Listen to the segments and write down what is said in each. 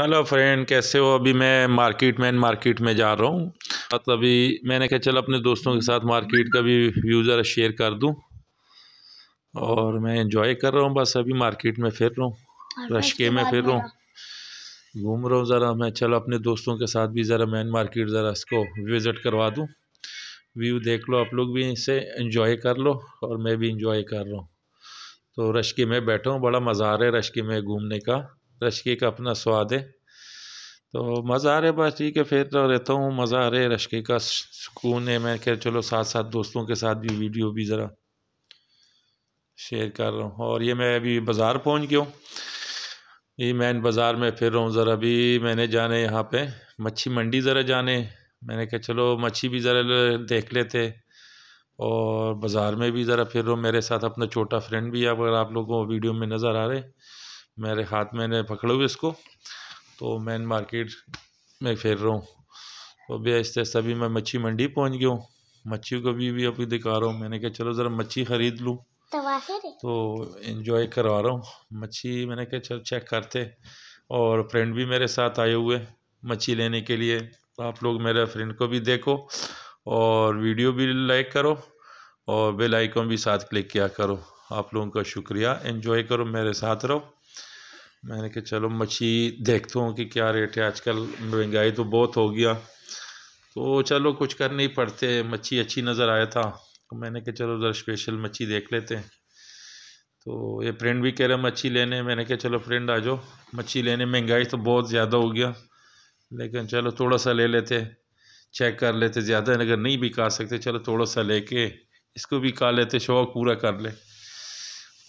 hello friend कैसे हो अभी मैं मार्केट मैन मार्केट में जा रहा हूँ मतलब अभी मैंने कहा चल अपने दोस्तों के साथ मार्केट का भी व्यू ज़रा शेयर कर दूँ और मैं एंजॉय कर रहा हूँ बस अभी मार्केट में फिर रहा हूँ रश के में फिर रहा हूँ घूम रहा हूँ ज़रा मैं चलो अपने दोस्तों के साथ भी ज़रा मैन मार्केट ज़रा इसको विज़िट करवा दूँ व्यू देख लो आप लोग भी इसे इंजॉय कर लो और मैं भी इंजॉय कर रहा हूँ तो रश के में बैठा हूँ बड़ा मज़ा आ रहा है रश के में घूमने का रशके का अपना स्वाद है तो मज़ा आ रहा है बस ठीक है फिर तो रहता हूँ मज़ा आ रहा है रशके का सुकून है मैं कह चलो साथ साथ दोस्तों के साथ भी वीडियो भी ज़रा शेयर कर रहा हूँ और ये मैं अभी बाज़ार पहुँच गया हूँ ये मैं बाज़ार में फिर रहा हूँ ज़रा अभी मैंने जाने यहाँ पे मच्छी मंडी ज़रा जाने मैंने कहा चलो मच्छी भी ज़रा देख लेते और बाज़ार में भी ज़रा फिर रहा हूँ मेरे साथ अपना छोटा फ्रेंड भी है अगर आप लोगों को वीडियो में नज़र आ रहे मेरे हाथ मैंने पकड़े हुए इसको तो मैन मार्केट में फेर रहा हूँ तो अभी आहिस्ते आहिस्ते अभी मैं मच्छी मंडी पहुँच गया हूँ मच्छी को भी, अभी अभी दिखा रहा हूँ मैंने कहा चलो ज़रा मच्छी ख़रीद लूँ तो इन्जॉय करवा रहा हूँ मच्छी मैंने कहा चलो चेक करते और फ्रेंड भी मेरे साथ आए हुए मच्छी लेने के लिए आप लोग मेरे फ्रेंड को भी देखो और वीडियो भी लाइक करो और बेल आइकॉन भी साथ क्लिक किया करो आप लोगों का शुक्रिया एंजॉय करो मेरे साथ रहो मैंने कहा चलो मच्छी देखता हूँ कि क्या रेट है आजकल महंगाई तो बहुत हो गया तो चलो कुछ कर नहीं पड़ते मच्छी अच्छी नज़र आया था तो मैंने कहा चलो ज़रा स्पेशल मच्छी देख लेते हैं तो ये फ्रेंड भी कह रहे मच्छी लेने मैंने कहा चलो फ्रेंड आ जाओ मच्छी लेने महंगाई तो बहुत ज़्यादा हो गया लेकिन चलो थोड़ा सा ले लेते चेक कर लेते ज़्यादा अगर नहीं भी खा सकते चलो थोड़ा सा लेके इसको भी खा लेते शौक़ पूरा कर ले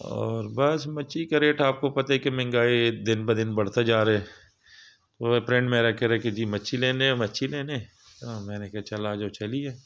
और बस मच्छी का रेट आपको पता है कि महंगाई दिन ब दिन बढ़ता जा रहे तो फ्रेंड मेरा कह रहा है कि जी मच्छी लेने मच्छी लेने तो मैंने कहा चल आ जाओ चलिए